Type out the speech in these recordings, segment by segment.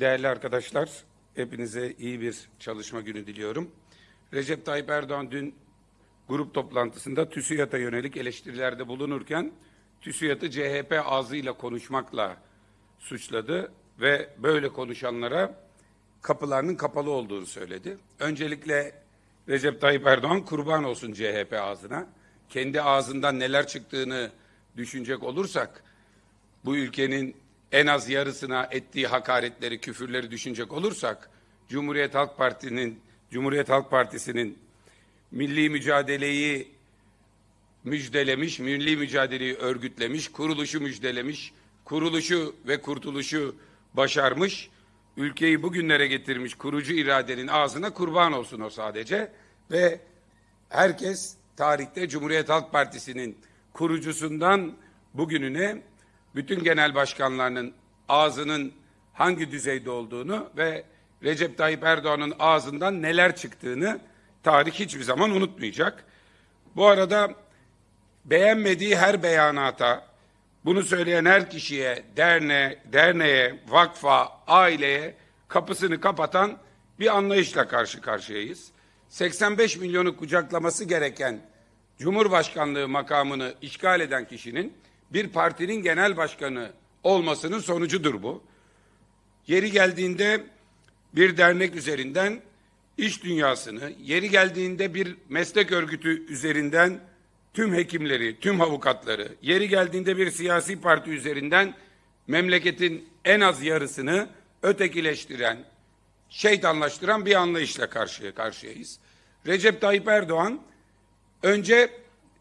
Değerli arkadaşlar, hepinize iyi bir çalışma günü diliyorum. Recep Tayyip Erdoğan dün grup toplantısında TÜSİAD'a yönelik eleştirilerde bulunurken TÜSİAD'ı CHP ağzıyla konuşmakla suçladı ve böyle konuşanlara kapılarının kapalı olduğunu söyledi. Öncelikle Recep Tayyip Erdoğan kurban olsun CHP ağzına. Kendi ağzından neler çıktığını düşünecek olursak bu ülkenin en az yarısına ettiği hakaretleri, küfürleri düşünecek olursak Cumhuriyet Halk Partisi'nin Cumhuriyet Halk Partisi'nin milli mücadeleyi müjdelemiş, milli mücadeleyi örgütlemiş, kuruluşu müjdelemiş, kuruluşu ve kurtuluşu başarmış, ülkeyi bugünlere getirmiş kurucu iradenin ağzına kurban olsun o sadece ve herkes tarihte Cumhuriyet Halk Partisi'nin kurucusundan bugününe bütün genel başkanlarının ağzının hangi düzeyde olduğunu ve Recep Tayyip Erdoğan'ın ağzından neler çıktığını tarih hiçbir zaman unutmayacak. Bu arada beğenmediği her beyanata, bunu söyleyen her kişiye, derne, derneğe, vakfa, aileye kapısını kapatan bir anlayışla karşı karşıyayız. 85 milyonu kucaklaması gereken Cumhurbaşkanlığı makamını işgal eden kişinin bir partinin genel başkanı olmasının sonucudur bu. Yeri geldiğinde bir dernek üzerinden iş dünyasını, yeri geldiğinde bir meslek örgütü üzerinden tüm hekimleri, tüm avukatları, yeri geldiğinde bir siyasi parti üzerinden memleketin en az yarısını ötekileştiren, şeytanlaştıran bir anlayışla karşıya karşıyayız. Recep Tayyip Erdoğan önce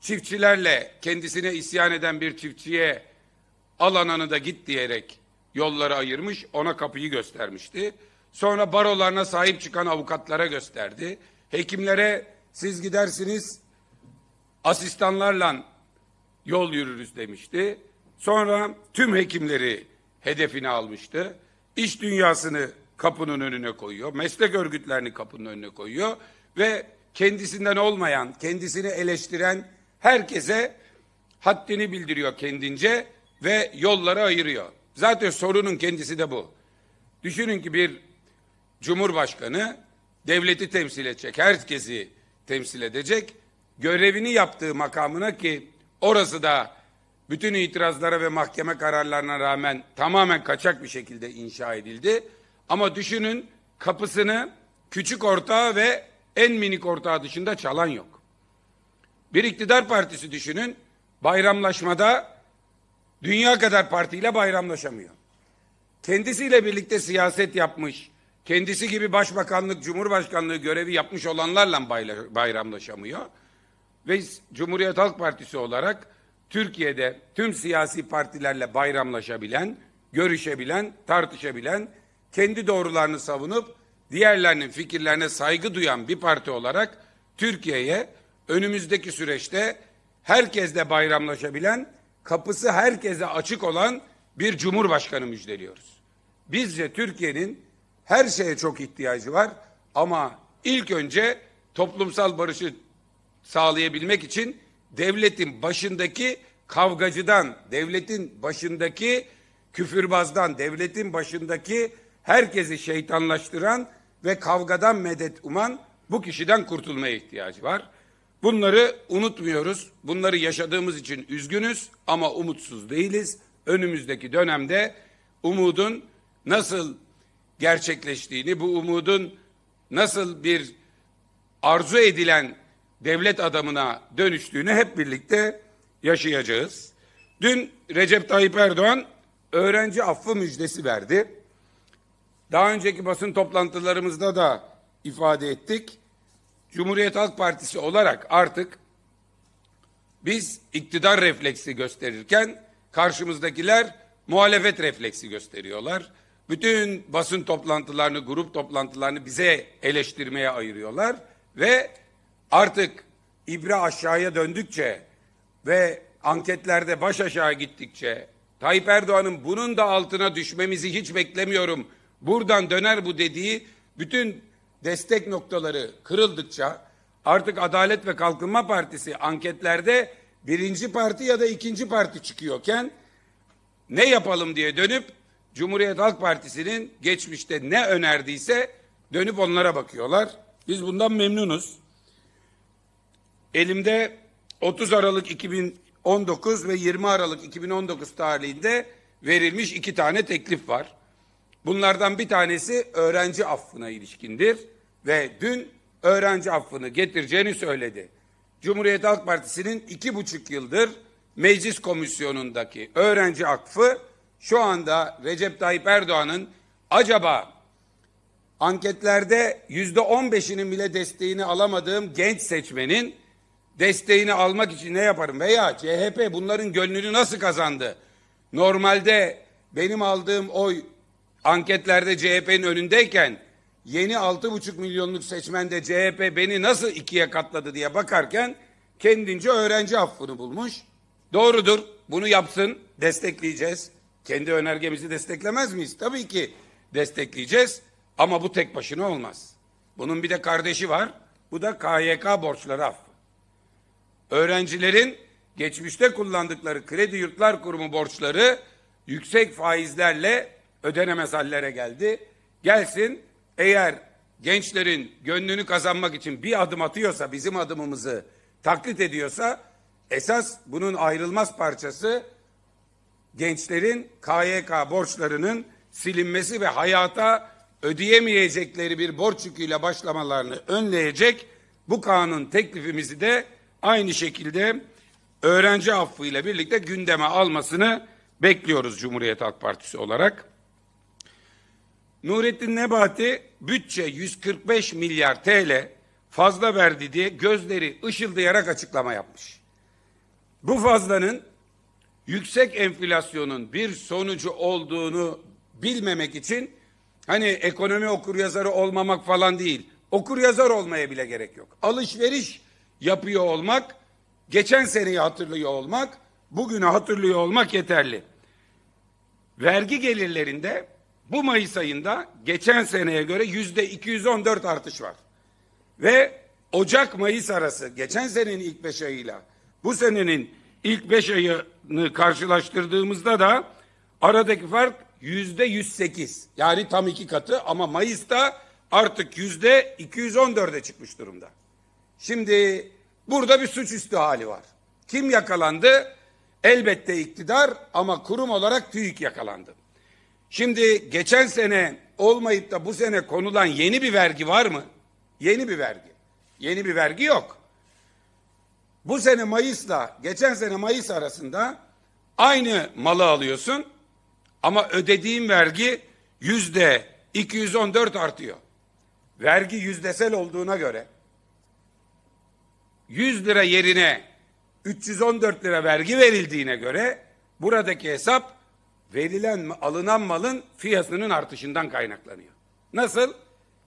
çiftçilerle kendisine isyan eden bir çiftçiye al da git diyerek yolları ayırmış, ona kapıyı göstermişti. Sonra barolarına sahip çıkan avukatlara gösterdi. Hekimlere siz gidersiniz asistanlarla yol yürürüz demişti. Sonra tüm hekimleri hedefine almıştı. İş dünyasını kapının önüne koyuyor. Meslek örgütlerini kapının önüne koyuyor. Ve kendisinden olmayan, kendisini eleştiren herkese haddini bildiriyor kendince ve yolları ayırıyor. Zaten sorunun kendisi de bu. Düşünün ki bir cumhurbaşkanı devleti temsil edecek, herkesi temsil edecek. Görevini yaptığı makamına ki orası da bütün itirazlara ve mahkeme kararlarına rağmen tamamen kaçak bir şekilde inşa edildi. Ama düşünün kapısını küçük ortağı ve en minik ortağı dışında çalan yok. Bir iktidar partisi düşünün. Bayramlaşmada dünya kadar partiyle bayramlaşamıyor. Kendisiyle birlikte siyaset yapmış, kendisi gibi başbakanlık, cumhurbaşkanlığı görevi yapmış olanlarla bayramlaşamıyor. Ve Cumhuriyet Halk Partisi olarak Türkiye'de tüm siyasi partilerle bayramlaşabilen, görüşebilen, tartışabilen, kendi doğrularını savunup diğerlerinin fikirlerine saygı duyan bir parti olarak Türkiye'ye önümüzdeki süreçte herkesle bayramlaşabilen, kapısı herkese açık olan bir cumhurbaşkanı müjdeliyoruz. Bizce Türkiye'nin her şeye çok ihtiyacı var ama ilk önce toplumsal barışı sağlayabilmek için devletin başındaki kavgacıdan, devletin başındaki küfürbazdan, devletin başındaki herkesi şeytanlaştıran ve kavgadan medet uman bu kişiden kurtulmaya ihtiyacı var. Bunları unutmuyoruz. Bunları yaşadığımız için üzgünüz ama umutsuz değiliz. Önümüzdeki dönemde umudun nasıl gerçekleştiğini, bu umudun nasıl bir arzu edilen devlet adamına dönüştüğünü hep birlikte yaşayacağız. Dün Recep Tayyip Erdoğan öğrenci affı müjdesi verdi. Daha önceki basın toplantılarımızda da ifade ettik. Cumhuriyet Halk Partisi olarak artık biz iktidar refleksi gösterirken karşımızdakiler muhalefet refleksi gösteriyorlar. Bütün basın toplantılarını, grup toplantılarını bize eleştirmeye ayırıyorlar ve artık ibre aşağıya döndükçe ve anketlerde baş aşağı gittikçe Tayyip Erdoğan'ın bunun da altına düşmemizi hiç beklemiyorum. Buradan döner bu dediği bütün destek noktaları kırıldıkça artık Adalet ve Kalkınma Partisi anketlerde birinci parti ya da ikinci parti çıkıyorken ne yapalım diye dönüp Cumhuriyet Halk Partisi'nin geçmişte ne önerdiyse dönüp onlara bakıyorlar. Biz bundan memnunuz. Elimde 30 Aralık 2019 ve 20 Aralık 2019 tarihinde verilmiş iki tane teklif var. Bunlardan bir tanesi öğrenci affına ilişkindir ve dün öğrenci affını getireceğini söyledi. Cumhuriyet Halk Partisi'nin iki buçuk yıldır meclis komisyonundaki öğrenci affı şu anda Recep Tayyip Erdoğan'ın acaba anketlerde yüzde on beşinin bile desteğini alamadığım genç seçmenin desteğini almak için ne yaparım? Veya CHP bunların gönlünü nasıl kazandı? Normalde benim aldığım oy anketlerde CHP'nin önündeyken yeni altı buçuk milyonluk seçmende CHP beni nasıl ikiye katladı diye bakarken kendince öğrenci affını bulmuş. Doğrudur. Bunu yapsın. Destekleyeceğiz. Kendi önergemizi desteklemez miyiz? Tabii ki destekleyeceğiz. Ama bu tek başına olmaz. Bunun bir de kardeşi var. Bu da KYK borçları affı. Öğrencilerin geçmişte kullandıkları kredi yurtlar kurumu borçları yüksek faizlerle ödenemez hallere geldi. Gelsin eğer gençlerin gönlünü kazanmak için bir adım atıyorsa bizim adımımızı taklit ediyorsa esas bunun ayrılmaz parçası gençlerin KYK borçlarının silinmesi ve hayata ödeyemeyecekleri bir borç yüküyle başlamalarını önleyecek bu kanun teklifimizi de aynı şekilde öğrenci affıyla birlikte gündeme almasını bekliyoruz Cumhuriyet Halk Partisi olarak. Nurettin Nebati bütçe 145 milyar TL fazla verdi diye gözleri ışıldayarak açıklama yapmış. Bu fazlanın yüksek enflasyonun bir sonucu olduğunu bilmemek için hani ekonomi okur yazarı olmamak falan değil. okur yazar olmaya bile gerek yok. Alışveriş yapıyor olmak, geçen seneyi hatırlıyor olmak, bugünü hatırlıyor olmak yeterli. Vergi gelirlerinde bu Mayıs ayında geçen seneye göre yüzde 214 artış var. Ve Ocak-Mayıs arası geçen senenin ilk beş ayıyla bu senenin ilk beş ayını karşılaştırdığımızda da aradaki fark yüzde 108. Yani tam iki katı ama Mayıs'ta artık yüzde 214'e çıkmış durumda. Şimdi burada bir suçüstü hali var. Kim yakalandı? Elbette iktidar ama kurum olarak TÜİK yakalandı. Şimdi geçen sene olmayıp da bu sene konulan yeni bir vergi var mı? Yeni bir vergi. Yeni bir vergi yok. Bu sene Mayıs'la geçen sene Mayıs arasında aynı malı alıyorsun ama ödediğin vergi yüzde 214 artıyor. Vergi yüzdesel olduğuna göre 100 lira yerine 314 lira vergi verildiğine göre buradaki hesap verilen, alınan malın fiyatının artışından kaynaklanıyor. Nasıl?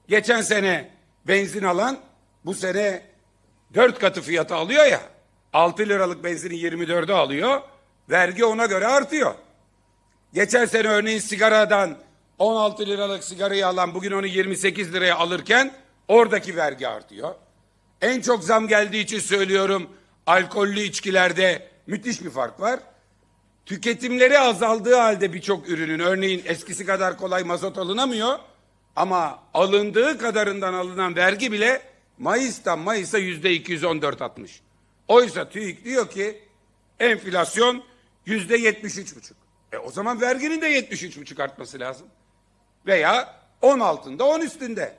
Geçen sene benzin alan bu sene dört katı fiyata alıyor ya. Altı liralık benzini 24'e alıyor. Vergi ona göre artıyor. Geçen sene örneğin sigaradan 16 liralık sigarayı alan bugün onu 28 liraya alırken oradaki vergi artıyor. En çok zam geldiği için söylüyorum alkollü içkilerde müthiş bir fark var. Tüketimleri azaldığı halde birçok ürünün örneğin eskisi kadar kolay mazot alınamıyor ama alındığı kadarından alınan vergi bile Mayıs'tan Mayıs'a yüzde 214 atmış. Oysa TÜİK diyor ki enflasyon yüzde 73 buçuk. E o zaman verginin de 73 buçuk artması lazım. Veya 10 altında 10 üstünde.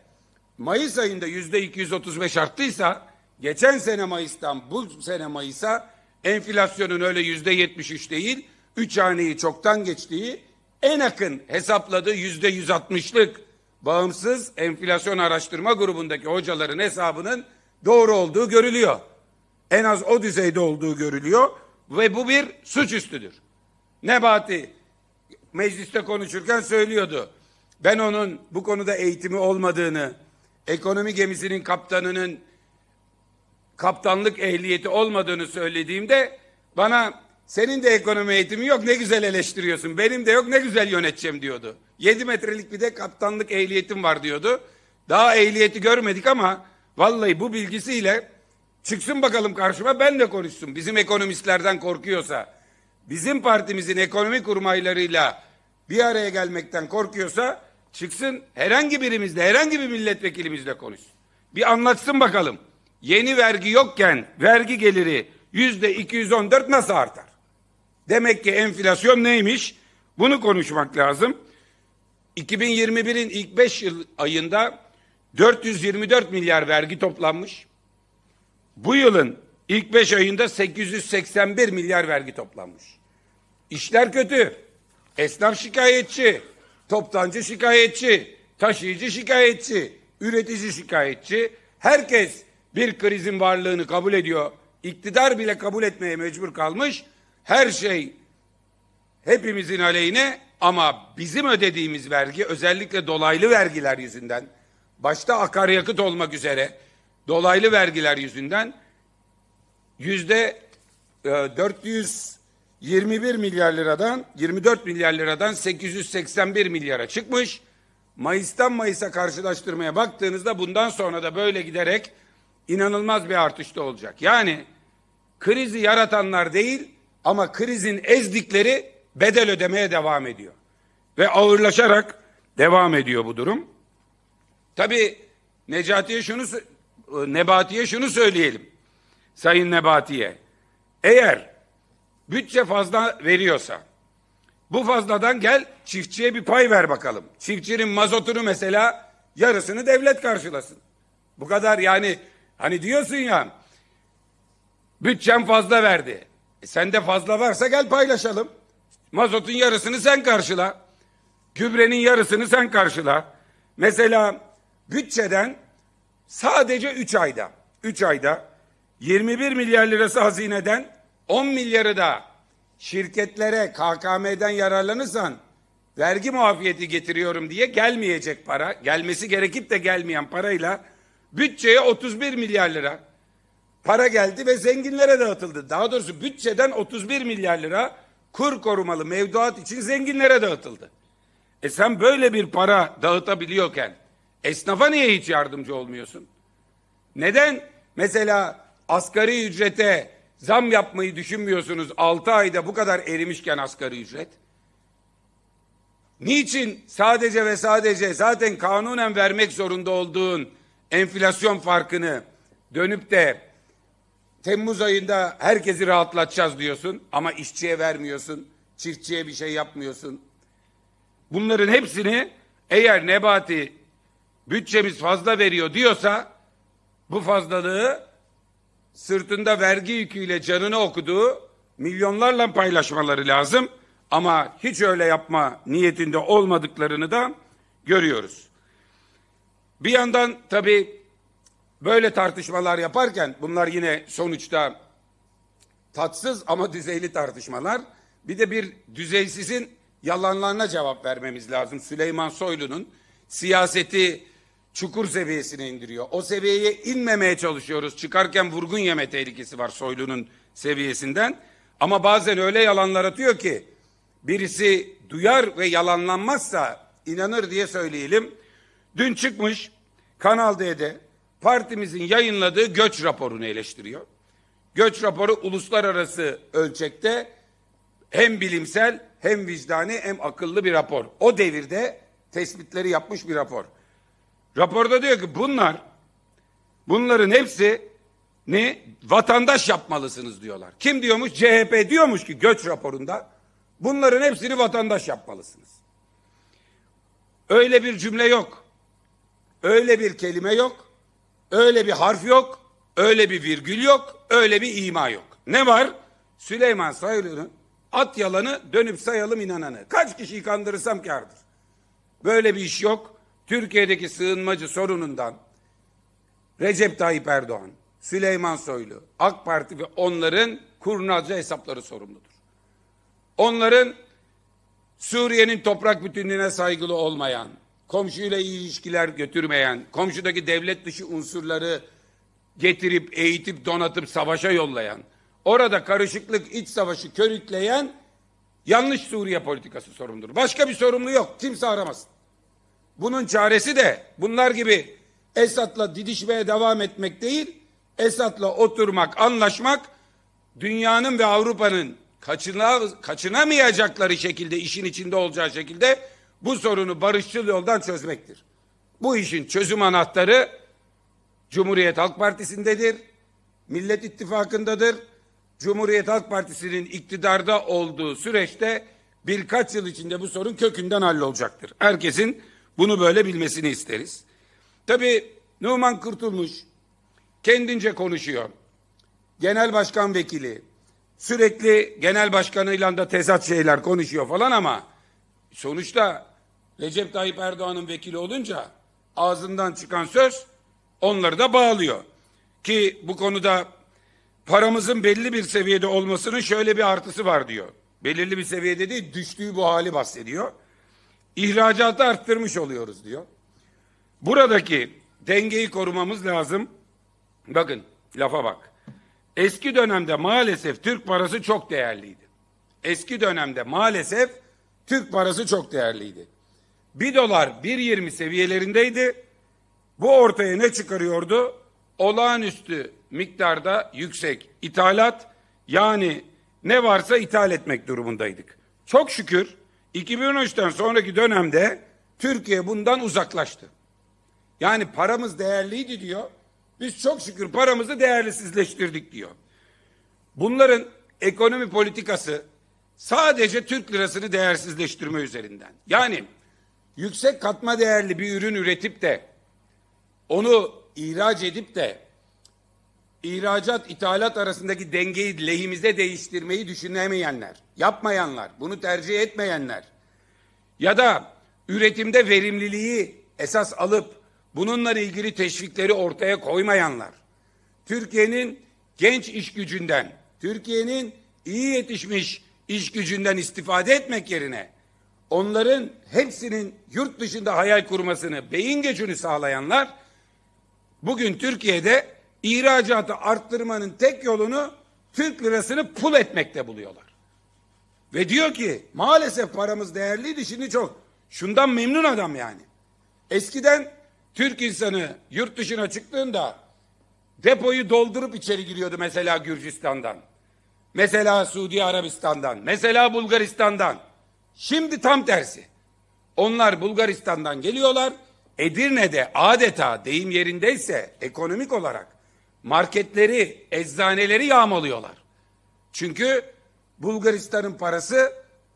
Mayıs ayında yüzde 235 arttıysa geçen sene Mayıs'tan bu sene Mayıs'a enflasyonun öyle yüzde 73 değil üç haneyi çoktan geçtiği en yakın hesapladığı yüzde yüz altmışlık bağımsız enflasyon araştırma grubundaki hocaların hesabının doğru olduğu görülüyor. En az o düzeyde olduğu görülüyor ve bu bir suçüstüdür. Nebati mecliste konuşurken söylüyordu. Ben onun bu konuda eğitimi olmadığını, ekonomi gemisinin kaptanının kaptanlık ehliyeti olmadığını söylediğimde bana senin de ekonomi eğitimi yok ne güzel eleştiriyorsun. Benim de yok ne güzel yöneteceğim diyordu. 7 metrelik bir de kaptanlık ehliyetim var diyordu. Daha ehliyeti görmedik ama vallahi bu bilgisiyle çıksın bakalım karşıma ben de konuşsun. Bizim ekonomistlerden korkuyorsa, bizim partimizin ekonomi kurmaylarıyla bir araya gelmekten korkuyorsa çıksın herhangi birimizle, herhangi bir milletvekilimizle konuşsun. Bir anlatsın bakalım. Yeni vergi yokken vergi geliri yüzde 214 nasıl artar? Demek ki enflasyon neymiş? Bunu konuşmak lazım. 2021'in ilk 5 yıl ayında 424 milyar vergi toplanmış. Bu yılın ilk 5 ayında 881 milyar vergi toplanmış. İşler kötü. Esnaf şikayetçi, toptancı şikayetçi, taşıyıcı şikayetçi, üretici şikayetçi. Herkes bir krizin varlığını kabul ediyor. İktidar bile kabul etmeye mecbur kalmış her şey hepimizin aleyhine ama bizim ödediğimiz vergi özellikle dolaylı vergiler yüzünden başta akaryakıt olmak üzere dolaylı vergiler yüzünden yüzde 421 e, milyar liradan 24 milyar liradan 881 milyara çıkmış. Mayıs'tan Mayıs'a karşılaştırmaya baktığınızda bundan sonra da böyle giderek inanılmaz bir artışta olacak. Yani krizi yaratanlar değil, ama krizin ezdikleri bedel ödemeye devam ediyor. Ve ağırlaşarak devam ediyor bu durum. Tabi Necati'ye şunu e, Nebati'ye şunu söyleyelim. Sayın Nebati'ye. Eğer bütçe fazla veriyorsa bu fazladan gel çiftçiye bir pay ver bakalım. Çiftçinin mazotunu mesela yarısını devlet karşılasın. Bu kadar yani hani diyorsun ya bütçem fazla verdi. E sende fazla varsa gel paylaşalım. Mazotun yarısını sen karşıla. Gübrenin yarısını sen karşıla. Mesela bütçeden sadece 3 ayda, 3 ayda 21 milyar lirası hazineden 10 milyarı da şirketlere KKM'den yararlanırsan vergi muafiyeti getiriyorum diye gelmeyecek para, gelmesi gerekip de gelmeyen parayla bütçeye 31 milyar lira para geldi ve zenginlere dağıtıldı. Daha doğrusu bütçeden 31 milyar lira kur korumalı mevduat için zenginlere dağıtıldı. E sen böyle bir para dağıtabiliyorken esnafa niye hiç yardımcı olmuyorsun? Neden mesela asgari ücrete zam yapmayı düşünmüyorsunuz 6 ayda bu kadar erimişken asgari ücret? Niçin sadece ve sadece zaten kanunen vermek zorunda olduğun enflasyon farkını dönüp de Temmuz ayında herkesi rahatlatacağız diyorsun ama işçiye vermiyorsun, çiftçiye bir şey yapmıyorsun. Bunların hepsini eğer Nebati bütçemiz fazla veriyor diyorsa bu fazlalığı sırtında vergi yüküyle canını okuduğu milyonlarla paylaşmaları lazım. Ama hiç öyle yapma niyetinde olmadıklarını da görüyoruz. Bir yandan tabii böyle tartışmalar yaparken bunlar yine sonuçta tatsız ama düzeyli tartışmalar. Bir de bir düzeysizin yalanlarına cevap vermemiz lazım. Süleyman Soylu'nun siyaseti çukur seviyesine indiriyor. O seviyeye inmemeye çalışıyoruz. Çıkarken vurgun yeme tehlikesi var Soylu'nun seviyesinden. Ama bazen öyle yalanlar atıyor ki birisi duyar ve yalanlanmazsa inanır diye söyleyelim. Dün çıkmış Kanal D'de partimizin yayınladığı göç raporunu eleştiriyor. Göç raporu uluslararası ölçekte hem bilimsel hem vicdani hem akıllı bir rapor. O devirde tespitleri yapmış bir rapor. Raporda diyor ki bunlar bunların hepsi ne vatandaş yapmalısınız diyorlar. Kim diyormuş? CHP diyormuş ki göç raporunda bunların hepsini vatandaş yapmalısınız. Öyle bir cümle yok. Öyle bir kelime yok. Öyle bir harf yok, öyle bir virgül yok, öyle bir ima yok. Ne var? Süleyman Sayılı'nın at yalanı dönüp sayalım inananı. Kaç kişi kandırırsam kardır. Böyle bir iş yok. Türkiye'deki sığınmacı sorunundan Recep Tayyip Erdoğan, Süleyman Soylu, AK Parti ve onların kurnazca hesapları sorumludur. Onların Suriye'nin toprak bütünlüğüne saygılı olmayan, komşuyla iyi ilişkiler götürmeyen, komşudaki devlet dışı unsurları getirip, eğitip, donatıp savaşa yollayan, orada karışıklık, iç savaşı körükleyen yanlış Suriye politikası sorumludur. Başka bir sorumlu yok. Kimse aramasın. Bunun çaresi de bunlar gibi Esad'la didişmeye devam etmek değil, Esad'la oturmak, anlaşmak, dünyanın ve Avrupa'nın kaçına, kaçınamayacakları şekilde, işin içinde olacağı şekilde bu sorunu barışçıl yoldan çözmektir. Bu işin çözüm anahtarı Cumhuriyet Halk Partisi'ndedir, Millet İttifakı'ndadır. Cumhuriyet Halk Partisi'nin iktidarda olduğu süreçte birkaç yıl içinde bu sorun kökünden hallolacaktır. Herkesin bunu böyle bilmesini isteriz. Tabii Numan Kurtulmuş kendince konuşuyor. Genel başkan vekili sürekli genel başkanıyla da tezat şeyler konuşuyor falan ama sonuçta Recep Tayyip Erdoğan'ın vekili olunca ağzından çıkan söz onları da bağlıyor. Ki bu konuda paramızın belli bir seviyede olmasının şöyle bir artısı var diyor. Belirli bir seviyede değil düştüğü bu hali bahsediyor. İhracatı arttırmış oluyoruz diyor. Buradaki dengeyi korumamız lazım. Bakın lafa bak. Eski dönemde maalesef Türk parası çok değerliydi. Eski dönemde maalesef Türk parası çok değerliydi. 1 dolar 1.20 seviyelerindeydi. Bu ortaya ne çıkarıyordu? Olağanüstü miktarda yüksek ithalat yani ne varsa ithal etmek durumundaydık. Çok şükür 2013'ten sonraki dönemde Türkiye bundan uzaklaştı. Yani paramız değerliydi diyor. Biz çok şükür paramızı değerlisizleştirdik diyor. Bunların ekonomi politikası sadece Türk lirasını değersizleştirme üzerinden. Yani yüksek katma değerli bir ürün üretip de onu ihraç edip de ihracat ithalat arasındaki dengeyi lehimize değiştirmeyi düşünemeyenler, yapmayanlar, bunu tercih etmeyenler ya da üretimde verimliliği esas alıp bununla ilgili teşvikleri ortaya koymayanlar, Türkiye'nin genç iş gücünden, Türkiye'nin iyi yetişmiş iş gücünden istifade etmek yerine onların hepsinin yurt dışında hayal kurmasını, beyin gücünü sağlayanlar bugün Türkiye'de ihracatı arttırmanın tek yolunu Türk lirasını pul etmekte buluyorlar. Ve diyor ki maalesef paramız değerliydi şimdi çok. Şundan memnun adam yani. Eskiden Türk insanı yurt dışına çıktığında depoyu doldurup içeri giriyordu mesela Gürcistan'dan. Mesela Suudi Arabistan'dan, mesela Bulgaristan'dan. Şimdi tam tersi. Onlar Bulgaristan'dan geliyorlar. Edirne'de adeta deyim yerindeyse ekonomik olarak marketleri, eczaneleri yağmalıyorlar. Çünkü Bulgaristan'ın parası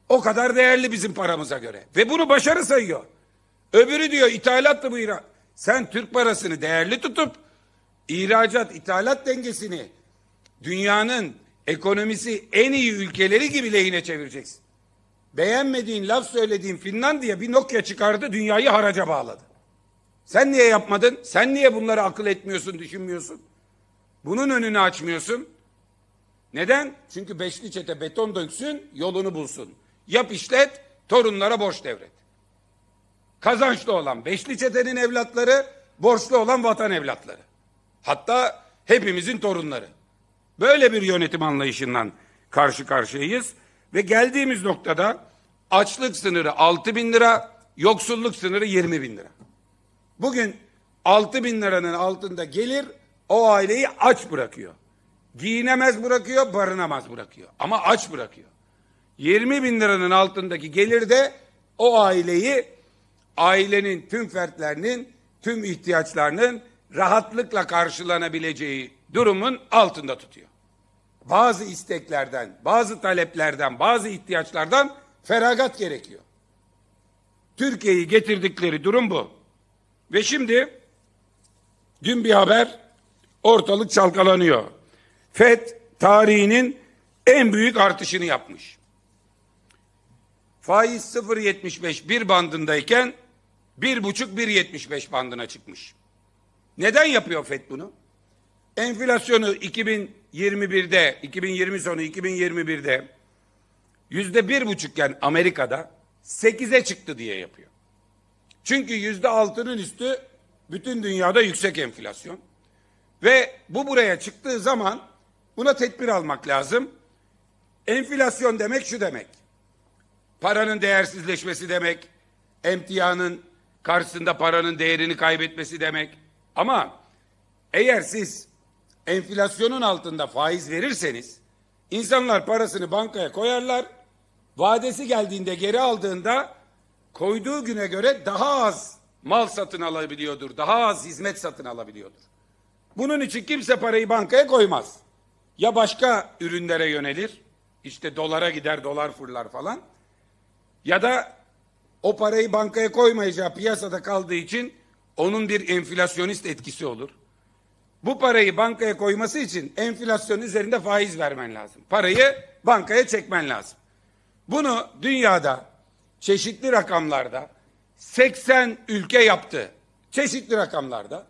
o kadar değerli bizim paramıza göre. Ve bunu başarı sayıyor. Öbürü diyor ithalatlı bu İran. Sen Türk parasını değerli tutup ihracat ithalat dengesini dünyanın ekonomisi en iyi ülkeleri gibi lehine çevireceksin beğenmediğin, laf söylediğin Finlandiya bir Nokia çıkardı, dünyayı haraca bağladı. Sen niye yapmadın? Sen niye bunları akıl etmiyorsun, düşünmüyorsun? Bunun önünü açmıyorsun. Neden? Çünkü beşli çete beton döksün, yolunu bulsun. Yap işlet, torunlara borç devret. Kazançlı olan beşli çetenin evlatları, borçlu olan vatan evlatları. Hatta hepimizin torunları. Böyle bir yönetim anlayışından karşı karşıyayız. Ve geldiğimiz noktada açlık sınırı 6 bin lira, yoksulluk sınırı 20 bin lira. Bugün 6 bin liranın altında gelir o aileyi aç bırakıyor. Giyinemez bırakıyor, barınamaz bırakıyor. Ama aç bırakıyor. 20 bin liranın altındaki gelir de o aileyi, ailenin tüm fertlerinin, tüm ihtiyaçlarının rahatlıkla karşılanabileceği durumun altında tutuyor bazı isteklerden, bazı taleplerden, bazı ihtiyaçlardan feragat gerekiyor. Türkiye'yi getirdikleri durum bu. Ve şimdi dün bir haber ortalık çalkalanıyor. FED tarihinin en büyük artışını yapmış. Faiz 0.75 bir bandındayken 15 1.75 bandına çıkmış. Neden yapıyor FED bunu? Enflasyonu 2000 2021'de, 2020 sonu 2021'de yüzde bir buçukken Amerika'da sekize çıktı diye yapıyor. Çünkü yüzde altının üstü bütün dünyada yüksek enflasyon. Ve bu buraya çıktığı zaman buna tedbir almak lazım. Enflasyon demek şu demek. Paranın değersizleşmesi demek. Emtianın karşısında paranın değerini kaybetmesi demek. Ama eğer siz enflasyonun altında faiz verirseniz insanlar parasını bankaya koyarlar. Vadesi geldiğinde geri aldığında koyduğu güne göre daha az mal satın alabiliyordur. Daha az hizmet satın alabiliyordur. Bunun için kimse parayı bankaya koymaz. Ya başka ürünlere yönelir. işte dolara gider, dolar fırlar falan. Ya da o parayı bankaya koymayacağı piyasada kaldığı için onun bir enflasyonist etkisi olur. Bu parayı bankaya koyması için enflasyon üzerinde faiz vermen lazım. Parayı bankaya çekmen lazım. Bunu dünyada çeşitli rakamlarda 80 ülke yaptı. Çeşitli rakamlarda.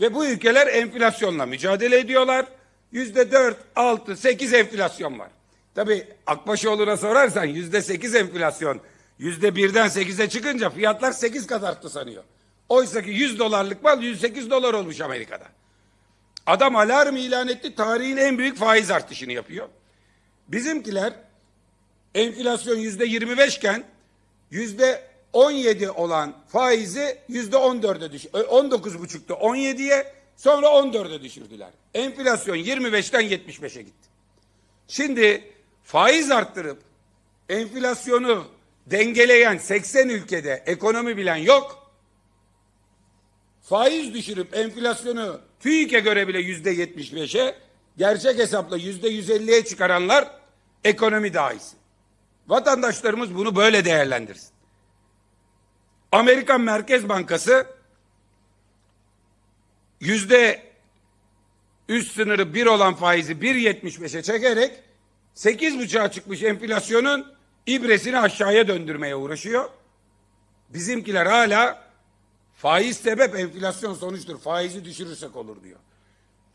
Ve bu ülkeler enflasyonla mücadele ediyorlar. Yüzde dört, altı, sekiz enflasyon var. Tabi Akbaşoğlu'na sorarsan yüzde sekiz enflasyon. Yüzde birden sekize çıkınca fiyatlar sekiz kadar arttı sanıyor. Oysa ki yüz dolarlık mal yüz sekiz dolar olmuş Amerika'da. Adam alarm ilan etti, tarihin en büyük faiz artışını yapıyor. Bizimkiler enflasyon yüzde 25 iken yüzde 17 olan faizi yüzde 14'e düş, 19 buçukta 17'ye, sonra 14'e düşürdüler. Enflasyon 25'ten 75'e gitti. Şimdi faiz arttırıp enflasyonu dengeleyen 80 ülkede ekonomi bilen yok faiz düşürüp enflasyonu TÜİK'e göre bile yüzde yetmiş beşe gerçek hesapla yüzde yüz elliye çıkaranlar ekonomi dahisi. Vatandaşlarımız bunu böyle değerlendirsin. Amerikan Merkez Bankası yüzde üst sınırı bir olan faizi bir beşe çekerek sekiz 8.5'a çıkmış enflasyonun ibresini aşağıya döndürmeye uğraşıyor. Bizimkiler hala Faiz sebep, enflasyon sonuçtur. Faizi düşürürsek olur diyor.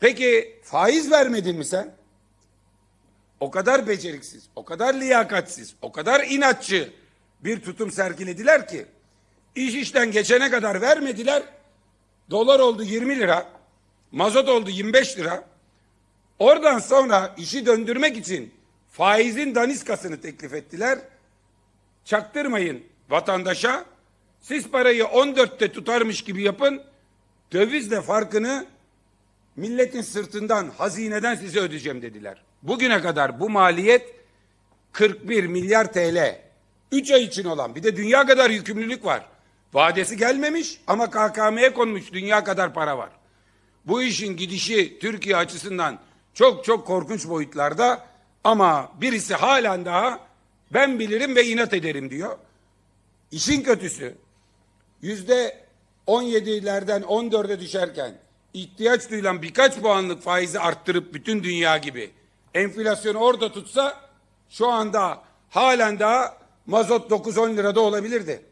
Peki faiz vermedin mi sen? O kadar beceriksiz, o kadar liyakatsiz, o kadar inatçı bir tutum sergilediler ki iş işten geçene kadar vermediler. Dolar oldu 20 lira, mazot oldu 25 lira. Oradan sonra işi döndürmek için faizin daniskasını teklif ettiler. Çaktırmayın vatandaşa siz parayı 14'te tutarmış gibi yapın. Dövizle farkını milletin sırtından, hazineden size ödeyeceğim dediler. Bugüne kadar bu maliyet 41 milyar TL. 3 ay için olan bir de dünya kadar yükümlülük var. Vadesi gelmemiş ama KKM'ye konmuş dünya kadar para var. Bu işin gidişi Türkiye açısından çok çok korkunç boyutlarda ama birisi halen daha ben bilirim ve inat ederim diyor. İşin kötüsü yüzde 17'lerden 14'e düşerken ihtiyaç duyulan birkaç puanlık faizi arttırıp bütün dünya gibi enflasyonu orada tutsa şu anda halen daha mazot 9-10 lirada olabilirdi.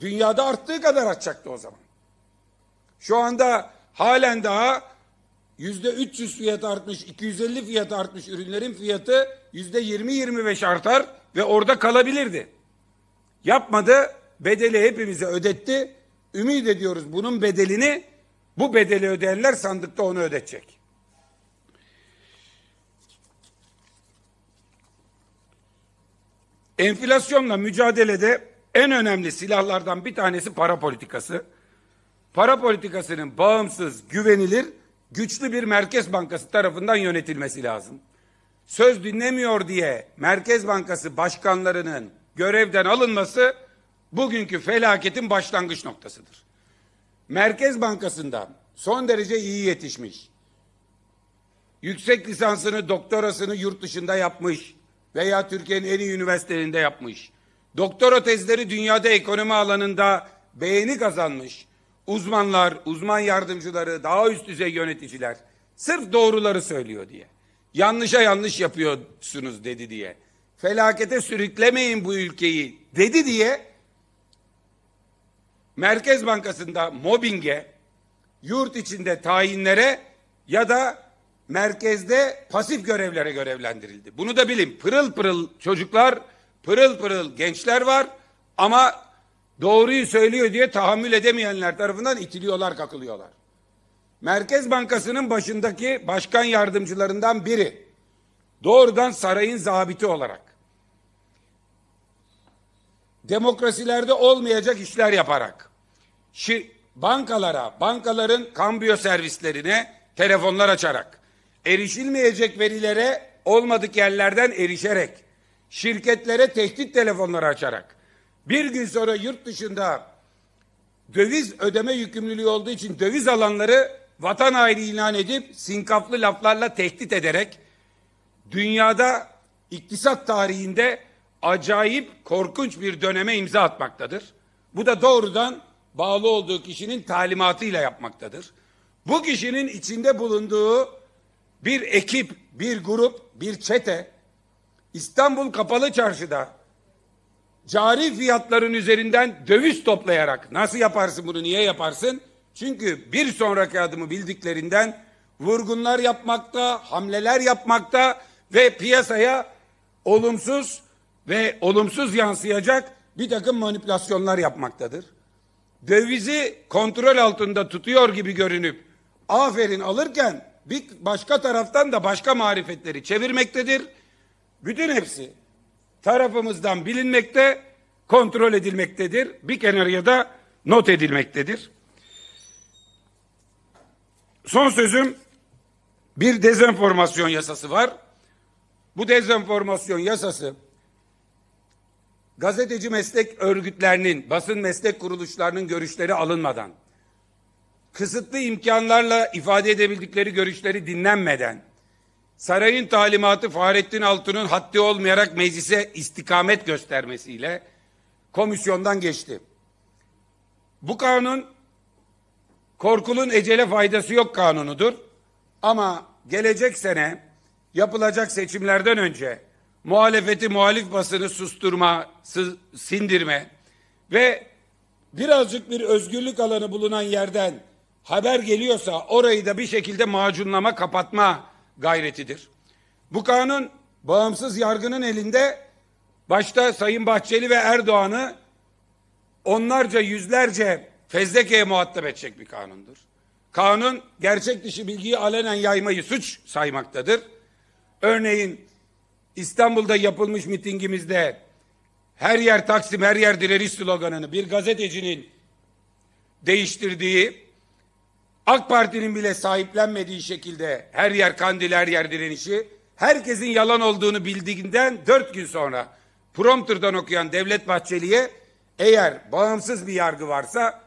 Dünyada arttığı kadar açacaktı o zaman. Şu anda halen daha yüzde 300 fiyat artmış, 250 fiyat artmış ürünlerin fiyatı yüzde 20-25 artar ve orada kalabilirdi. Yapmadı bedeli hepimize ödetti. Ümit ediyoruz bunun bedelini bu bedeli ödeyenler sandıkta onu ödetecek. Enflasyonla mücadelede en önemli silahlardan bir tanesi para politikası. Para politikasının bağımsız, güvenilir, güçlü bir Merkez Bankası tarafından yönetilmesi lazım. Söz dinlemiyor diye Merkez Bankası başkanlarının görevden alınması bugünkü felaketin başlangıç noktasıdır. Merkez Bankası'ndan son derece iyi yetişmiş, yüksek lisansını, doktorasını yurt dışında yapmış veya Türkiye'nin en iyi üniversitelerinde yapmış, doktora tezleri dünyada ekonomi alanında beğeni kazanmış, uzmanlar, uzman yardımcıları, daha üst düzey yöneticiler sırf doğruları söylüyor diye. Yanlışa yanlış yapıyorsunuz dedi diye. Felakete sürüklemeyin bu ülkeyi dedi diye Merkez Bankası'nda mobbinge, yurt içinde tayinlere ya da merkezde pasif görevlere görevlendirildi. Bunu da bilin. Pırıl pırıl çocuklar, pırıl pırıl gençler var ama doğruyu söylüyor diye tahammül edemeyenler tarafından itiliyorlar, kakılıyorlar. Merkez Bankası'nın başındaki başkan yardımcılarından biri doğrudan sarayın zabiti olarak demokrasilerde olmayacak işler yaparak şir, bankalara, bankaların kambiyo servislerine telefonlar açarak, erişilmeyecek verilere olmadık yerlerden erişerek, şirketlere tehdit telefonları açarak, bir gün sonra yurt dışında döviz ödeme yükümlülüğü olduğu için döviz alanları vatan haini ilan edip sinkaflı laflarla tehdit ederek dünyada iktisat tarihinde acayip korkunç bir döneme imza atmaktadır. Bu da doğrudan bağlı olduğu kişinin talimatıyla yapmaktadır. Bu kişinin içinde bulunduğu bir ekip, bir grup, bir çete İstanbul Kapalı Çarşı'da cari fiyatların üzerinden döviz toplayarak nasıl yaparsın bunu niye yaparsın? Çünkü bir sonraki adımı bildiklerinden vurgunlar yapmakta, hamleler yapmakta ve piyasaya olumsuz ve olumsuz yansıyacak bir takım manipülasyonlar yapmaktadır. Dövizi kontrol altında tutuyor gibi görünüp aferin alırken bir başka taraftan da başka marifetleri çevirmektedir. Bütün hepsi tarafımızdan bilinmekte, kontrol edilmektedir. Bir kenarıya da not edilmektedir. Son sözüm bir dezenformasyon yasası var. Bu dezenformasyon yasası gazeteci meslek örgütlerinin, basın meslek kuruluşlarının görüşleri alınmadan, kısıtlı imkanlarla ifade edebildikleri görüşleri dinlenmeden, sarayın talimatı Fahrettin Altun'un haddi olmayarak meclise istikamet göstermesiyle komisyondan geçti. Bu kanun korkulun ecele faydası yok kanunudur. Ama gelecek sene yapılacak seçimlerden önce muhalefeti muhalif basını susturma, sindirme ve birazcık bir özgürlük alanı bulunan yerden haber geliyorsa orayı da bir şekilde macunlama, kapatma gayretidir. Bu kanun bağımsız yargının elinde başta Sayın Bahçeli ve Erdoğan'ı onlarca yüzlerce fezlekeye muhatap edecek bir kanundur. Kanun gerçek dışı bilgiyi alenen yaymayı suç saymaktadır. Örneğin İstanbul'da yapılmış mitingimizde her yer Taksim, her yer direniş sloganını bir gazetecinin değiştirdiği, AK Parti'nin bile sahiplenmediği şekilde her yer kandil, her yer direnişi, herkesin yalan olduğunu bildiğinden dört gün sonra prompterdan okuyan Devlet Bahçeli'ye eğer bağımsız bir yargı varsa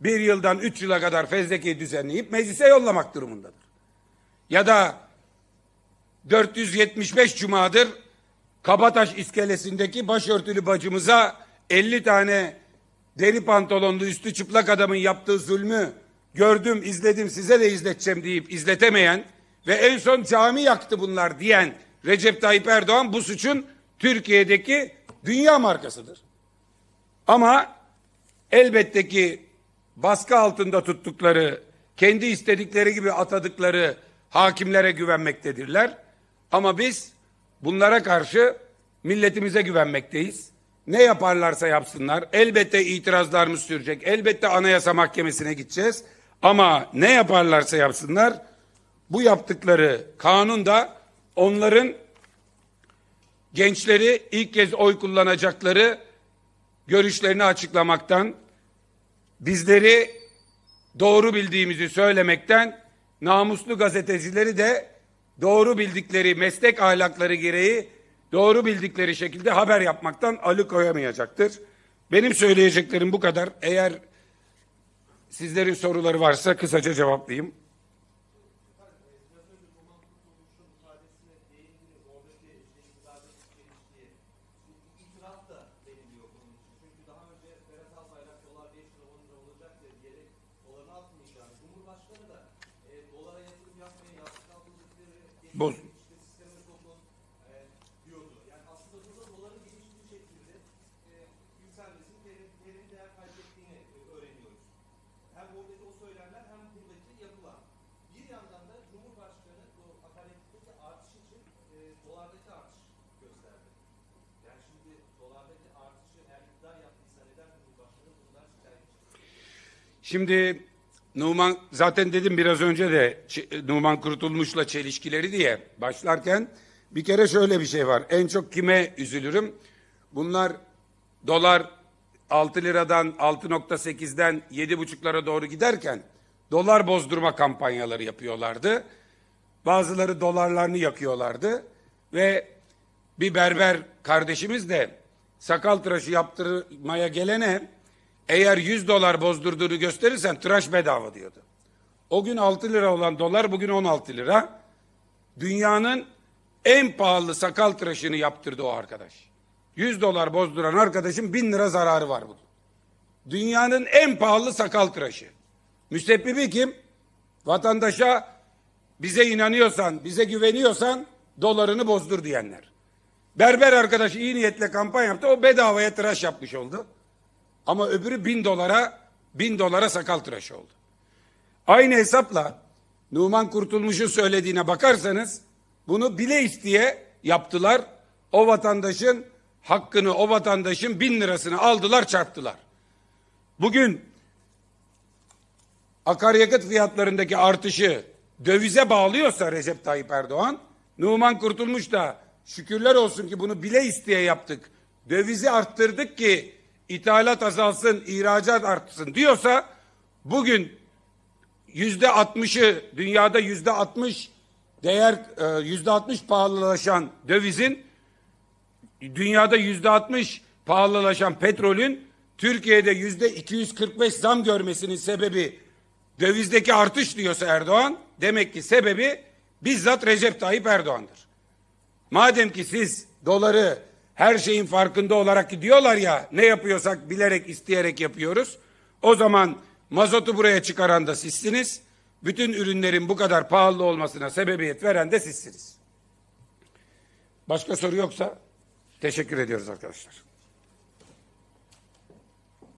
bir yıldan üç yıla kadar fezlekeyi düzenleyip meclise yollamak durumundadır. Ya da 475 cumadır Kabataş iskelesindeki başörtülü bacımıza 50 tane deri pantolonlu üstü çıplak adamın yaptığı zulmü gördüm, izledim, size de izleteceğim deyip izletemeyen ve en son cami yaktı bunlar diyen Recep Tayyip Erdoğan bu suçun Türkiye'deki dünya markasıdır. Ama elbette ki baskı altında tuttukları, kendi istedikleri gibi atadıkları hakimlere güvenmektedirler. Ama biz bunlara karşı milletimize güvenmekteyiz. Ne yaparlarsa yapsınlar. Elbette itirazlarımız sürecek. Elbette Anayasa Mahkemesi'ne gideceğiz. Ama ne yaparlarsa yapsınlar bu yaptıkları kanun da onların gençleri ilk kez oy kullanacakları görüşlerini açıklamaktan bizleri doğru bildiğimizi söylemekten namuslu gazetecileri de doğru bildikleri meslek ahlakları gereği doğru bildikleri şekilde haber yapmaktan alıkoyamayacaktır. Benim söyleyeceklerim bu kadar. Eğer sizlerin soruları varsa kısaca cevaplayayım. Şimdi Numan zaten dedim biraz önce de Numan Kurtulmuş'la çelişkileri diye başlarken bir kere şöyle bir şey var. En çok kime üzülürüm? Bunlar dolar 6 liradan 6.8'den 7.5'lara doğru giderken dolar bozdurma kampanyaları yapıyorlardı. Bazıları dolarlarını yakıyorlardı ve bir berber kardeşimiz de sakal tıraşı yaptırmaya gelene eğer 100 dolar bozdurduğunu gösterirsen tıraş bedava diyordu. O gün 6 lira olan dolar bugün 16 lira. Dünyanın en pahalı sakal tıraşını yaptırdı o arkadaş. 100 dolar bozduran arkadaşın 1000 lira zararı var bunun. Dünyanın en pahalı sakal tıraşı. Müsebbibi kim? Vatandaşa bize inanıyorsan, bize güveniyorsan dolarını bozdur diyenler. Berber arkadaş iyi niyetle kampanya yaptı. O bedavaya tıraş yapmış oldu. Ama öbürü bin dolara, bin dolara sakal tıraşı oldu. Aynı hesapla Numan Kurtulmuş'un söylediğine bakarsanız bunu bile isteye yaptılar. O vatandaşın hakkını o vatandaşın bin lirasını aldılar çarptılar. Bugün akaryakıt fiyatlarındaki artışı dövize bağlıyorsa Recep Tayyip Erdoğan, Numan Kurtulmuş da şükürler olsun ki bunu bile isteye yaptık. Dövizi arttırdık ki ithalat azalsın, ihracat artsın diyorsa bugün yüzde altmışı dünyada yüzde altmış değer e, yüzde altmış pahalılaşan dövizin dünyada yüzde altmış pahalılaşan petrolün Türkiye'de yüzde 245 zam görmesinin sebebi dövizdeki artış diyorsa Erdoğan demek ki sebebi bizzat Recep Tayyip Erdoğan'dır. Madem ki siz doları her şeyin farkında olarak gidiyorlar ya ne yapıyorsak bilerek isteyerek yapıyoruz. O zaman mazotu buraya çıkaran da sizsiniz. Bütün ürünlerin bu kadar pahalı olmasına sebebiyet veren de sizsiniz. Başka soru yoksa teşekkür ediyoruz arkadaşlar.